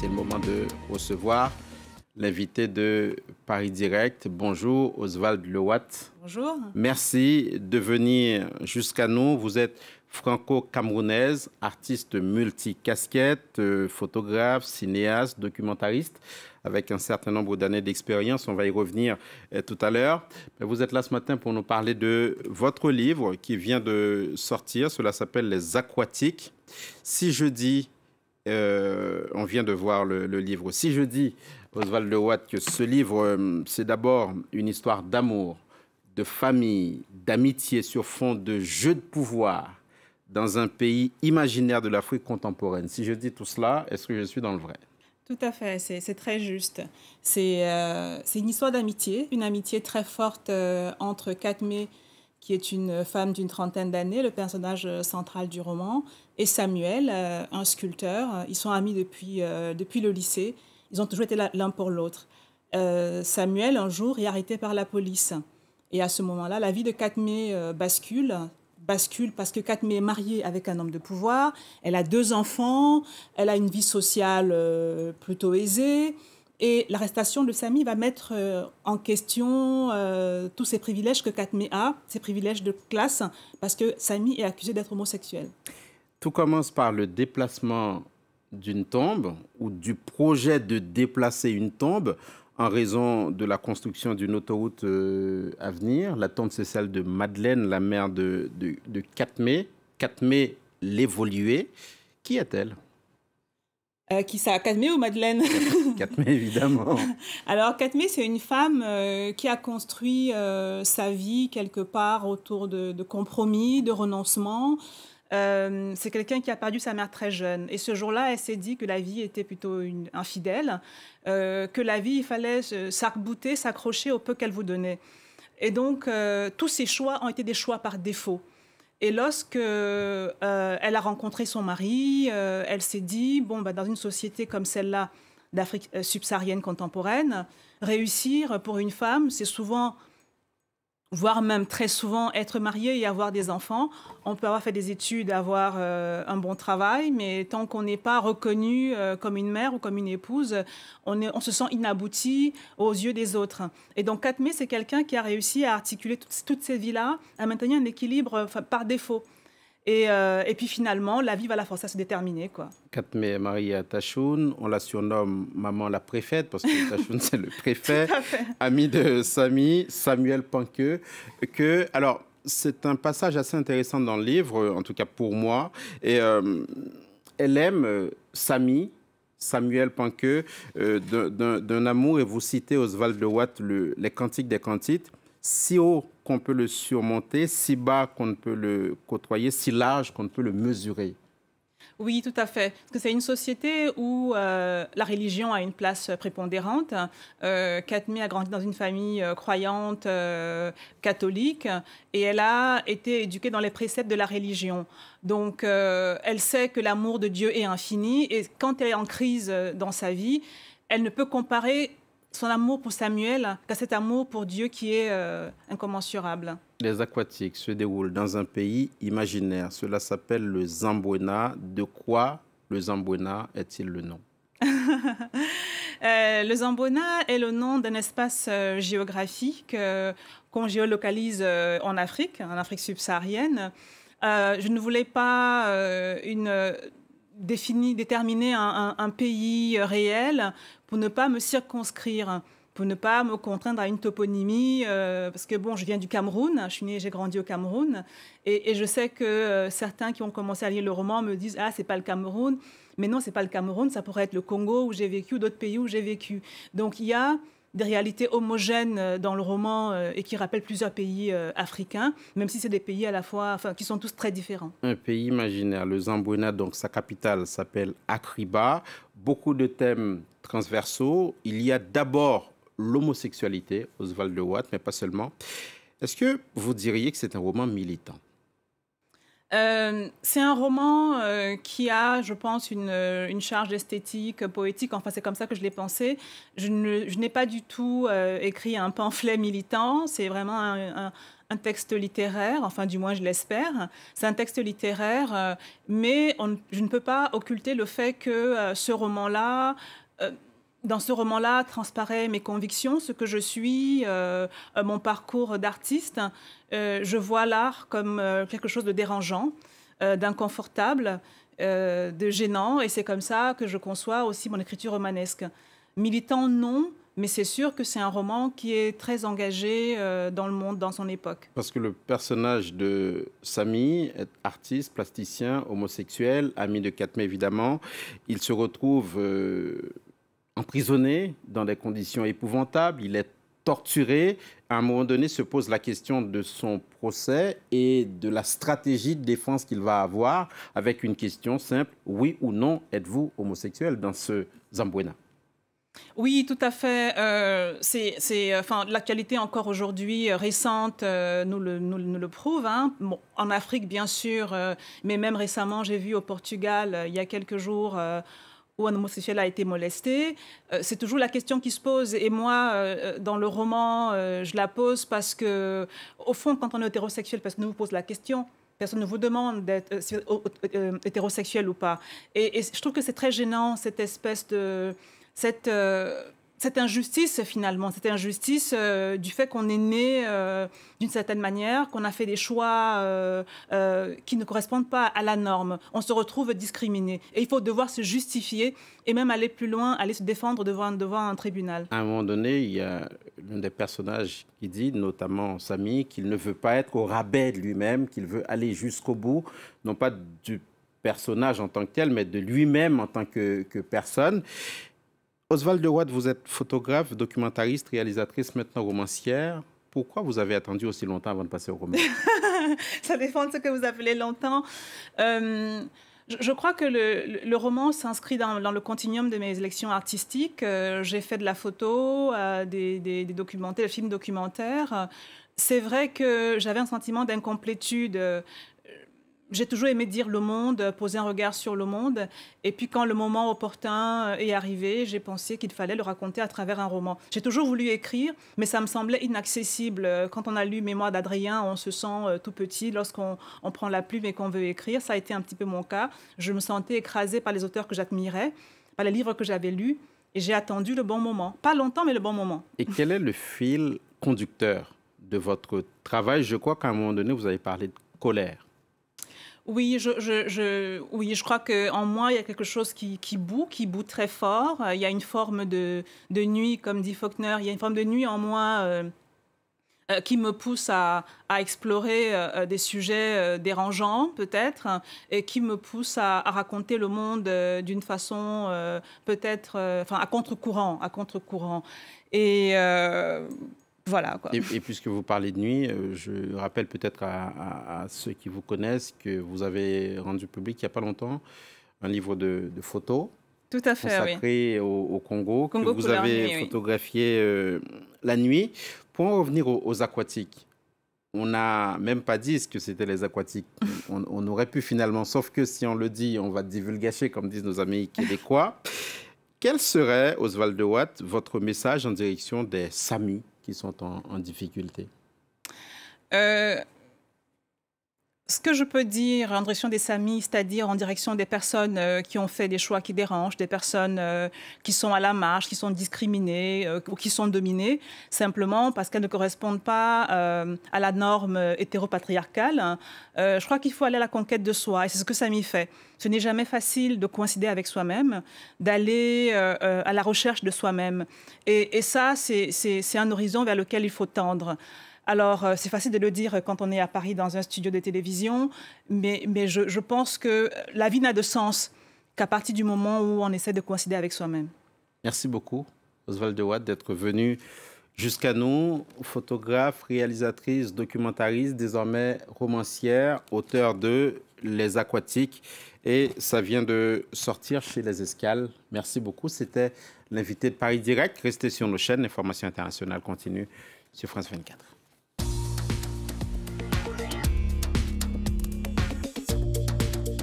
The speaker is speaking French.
c'est le moment de recevoir l'invité de Paris Direct. Bonjour, Oswald Lewat. Bonjour. Merci de venir jusqu'à nous. Vous êtes franco-camerounaise, artiste multicasquette, euh, photographe, cinéaste, documentariste, avec un certain nombre d'années d'expérience. On va y revenir euh, tout à l'heure. Vous êtes là ce matin pour nous parler de votre livre qui vient de sortir. Cela s'appelle Les Aquatiques. Si je dis euh, on vient de voir le, livre. Si je dis, Oswald de Watt, que ce livre, euh, c'est d'abord une histoire d'amour, de famille, d'amitié sur fond de jeu de pouvoir dans un pays imaginaire de l'Afrique contemporaine. Si je dis tout cela, est-ce que je suis dans le vrai tout à fait, c'est très juste. Euh, c'est une histoire d'amitié, une amitié très forte euh, entre Katmé qui est une femme d'une trentaine d'années, le personnage euh, central du roman, et Samuel, euh, un sculpteur. Ils sont amis depuis, euh, depuis le lycée. Ils ont toujours été l'un pour l'autre. Samuel, un jour, est arrêté par la police. Et à ce moment-là, la vie de Katmé bascule. Bascule parce que Katmé est mariée avec un homme de pouvoir. Elle a deux enfants. Elle a une vie sociale plutôt aisée. Et l'arrestation de Samy va mettre euh, en question euh, tous ces privilèges que Katmé a, ces privilèges de classe, parce que Samy est accusé d'être homosexuel. Tout commence par le déplacement d'une tombe ou du projet de déplacer une tombe en raison de la construction d'une autoroute euh, à venir. La tombe, c'est celle de Madeleine, la mère de, de, de Katmé. Katmé l'évoluée. Qui est-elle euh, qui ça Katmé ou Madeleine Katmé, évidemment. Alors, Katmé, c'est une femme euh, qui a construit euh, sa vie quelque part autour de, compromis, de renoncement. c'est quelqu'un qui a perdu sa mère très jeune. Et ce jour-là, elle s'est dit que la vie était plutôt infidèle, que la vie, il fallait s'arbouter, s'accrocher au peu qu'elle vous donnait. Et donc, tous ces choix ont été des choix par défaut. Et lorsque euh, elle a rencontré son mari, euh, elle s'est dit bon, bah, dans une société comme celle-là d'Afrique euh, subsaharienne contemporaine, réussir pour une femme, c'est souvent voire même très souvent être marié et avoir des enfants. On peut avoir fait des études, avoir euh, un bon travail, mais tant qu'on n'est pas reconnu euh, comme une mère ou comme une épouse, on, on, se sent inabouti aux yeux des autres. Et donc 4 c'est quelqu'un qui a réussi à articuler toutes, ces vies-là, à maintenir un équilibre par défaut. Euh, et, puis finalement, la vie va la forcer à se déterminer. Quoi. 4 mai Marie Tachoun. On la surnomme Maman la préfète parce que Tachoun, c'est le préfet. Ami de Samy, Samuel Panqueux. Que, alors, c'est un passage assez intéressant dans le livre, en tout cas pour moi. Et euh, elle aime euh, Samy, Samuel Panqueux, d'un amour. Et vous citez Oswald de Watt, Les Cantiques des Cantites si haut qu'on peut le surmonter, si bas qu'on ne peut le côtoyer, si large qu'on peut le mesurer. Oui, tout à fait. Parce que c'est une société où euh, la religion a une place prépondérante. Euh, a grandi dans une famille euh, croyante euh, catholique et elle a été éduquée dans les préceptes de la religion. Donc, elle sait que l'amour de Dieu est infini et quand elle est en crise dans sa vie, elle ne peut comparer son amour pour Samuel, qu'à cet amour pour Dieu qui est euh, incommensurable. Les aquatiques se déroulent dans un pays imaginaire. Cela s'appelle le Zambouena. De quoi le Zambouena est-il le nom euh, le Zambona est le nom d'un espace euh, géographique qu'on géolocalise en Afrique, en Afrique subsaharienne. je ne voulais pas une défini, déterminer un, pays euh, réel pour ne pas me circonscrire, pour ne pas me contraindre à une toponymie, euh, parce que bon, je viens du Cameroun, je suis née, j'ai grandi au Cameroun, et, je sais que euh, certains qui ont commencé à lire le roman me disent ah c'est pas le Cameroun, mais non c'est pas le Cameroun, ça pourrait être le Congo où j'ai vécu, d'autres pays où j'ai vécu. Donc il y a des réalités homogènes euh, dans le roman euh, et qui rappellent plusieurs pays euh, africains, même si c'est des pays à la fois, qui sont tous très différents. Un pays imaginaire, le Zambouna, donc sa capitale s'appelle Akriba. Beaucoup de thèmes transversaux. Il y a d'abord l'homosexualité, Oswald de Watt, mais pas seulement. Est-ce que vous diriez que c'est un roman militant euh, c'est un roman euh, qui a, je pense, euh, une, charge esthétique, poétique. Enfin, c'est comme ça que je l'ai pensé. Je, n'ai pas du tout écrit un pamphlet militant. C'est vraiment un, texte littéraire. Enfin, du moins, je l'espère. C'est un texte littéraire, mais je ne peux pas occulter le fait que ce roman-là dans ce roman-là transparaît mes convictions, ce que je suis, euh, mon parcours d'artiste. Euh, je vois l'art comme euh, quelque chose de dérangeant, d'inconfortable, de gênant, et c'est comme ça que je conçois aussi mon écriture romanesque. Militant, non, mais c'est sûr que c'est un roman qui est très engagé dans le monde, dans son époque. Parce que le personnage de Samy est artiste, plasticien, homosexuel, ami de Katmé évidemment. Il se retrouve emprisonné dans des conditions épouvantables, il est torturé. À un moment donné, se pose la question de son procès et de la stratégie de défense qu'il va avoir avec une question simple oui ou non, êtes-vous homosexuel dans ce Zambouena oui, tout à fait. Euh, c'est, enfin, l'actualité encore aujourd'hui euh, récente euh, nous, le, nous, le, prouve. Hein. en Afrique, bien sûr, mais même récemment, j'ai vu au Portugal, il y a quelques jours, où un homosexuel a été molesté. Euh, c'est toujours la question qui se pose. Et moi, euh, dans le roman, euh, je la pose parce que, au fond, quand on est hétérosexuel, personne ne vous pose la question. Personne ne vous demande d'être hétérosexuel ou pas. Et, et, je trouve que c'est très gênant, cette espèce de. Cette, cette injustice finalement, cette injustice euh, du fait qu'on est né euh, d'une certaine manière, qu'on a fait des choix euh, qui ne correspondent pas à la norme. On se retrouve discriminé et il faut devoir se justifier et même aller plus loin, aller se défendre devant, un tribunal. À un moment donné, il y a l'un des personnages qui dit, notamment Samy, qu'il ne veut pas être au rabais de lui-même, qu'il veut aller jusqu'au bout, non pas du personnage en tant que tel, mais de lui-même en tant que personne. Oswald de Watt, vous êtes photographe, documentariste, réalisatrice, maintenant romancière. Pourquoi vous avez attendu aussi longtemps avant de passer au roman Ça dépend de ce que vous appelez longtemps. Euh, je, crois que le, roman s'inscrit dans, le continuum de mes élections artistiques. Euh, j'ai fait de la photo, euh, des, des, documentaires, des films documentaires. C'est vrai que j'avais un sentiment d'incomplétude j'ai toujours aimé dire le monde, poser un regard sur le monde. Et puis quand le moment opportun euh, est arrivé, j'ai pensé qu'il fallait le raconter à travers un roman. J'ai toujours voulu écrire, mais ça me semblait inaccessible. Quand on a lu Mémoire d'Adrien, on se sent euh, tout petit lorsqu'on prend la plume et qu'on veut écrire. Ça a été un petit peu mon cas. Je me sentais écrasée par les auteurs que j'admirais, par les livres que j'avais lus. Et j'ai attendu le bon moment. Pas longtemps, mais le bon moment. Et quel est le fil conducteur de votre travail Je crois qu'à un moment donné, vous avez parlé de colère. Oui, je, oui, je crois qu'en moi, il y a quelque chose qui, qui boue, qui boue très fort. Euh, il y a une forme de, nuit, comme dit Faulkner, il y a une forme de nuit en moi euh, euh, qui me pousse à, explorer des sujets dérangeants, peut-être, et qui me pousse à, à raconter le monde d'une façon, peut-être, enfin, à contre-courant, à contre-courant. Et et, puisque vous parlez de nuit, euh, je rappelle peut-être à, ceux qui vous connaissent que vous avez rendu public il n'y a pas longtemps un livre de, photos. Tout à fait, consacré au, Congo, que vous avez photographié euh, la nuit. Pour en revenir aux, aquatiques, on n'a même pas dit ce que c'était les aquatiques. On, aurait pu finalement, sauf que si on le dit, on va divulgacher, comme disent nos amis québécois. Quel serait, Oswald de Watt, votre message en direction des SAMI qui sont en, difficulté euh, ce que je peux dire en direction des SAMI, c'est-à-dire en direction des personnes euh, qui ont fait des choix qui dérangent, des personnes euh, qui sont à la marge, qui sont discriminées euh, ou qui sont dominées, simplement parce qu'elles ne correspondent pas à la norme hétéropatriarcale, je crois qu'il faut aller à la conquête de soi. Et c'est ce que SAMI fait. Ce n'est jamais facile de coïncider avec soi-même, d'aller à la recherche de soi-même. Et, et ça, c'est un horizon vers lequel il faut tendre. Alors, euh, c'est facile de le dire quand on est à Paris dans un studio de télévision, mais, je, pense que la vie n'a de sens qu'à partir du moment où on essaie de coïncider avec soi-même. Merci beaucoup, Oswald Watt, d'être venu jusqu'à nous, photographe, réalisatrice, documentariste, désormais romancière, auteur de Les Aquatiques. Et ça vient de sortir chez Les Escales. Merci beaucoup. C'était l'invité de Paris Direct. Restez sur nos chaînes. L'information internationale continue sur France 24.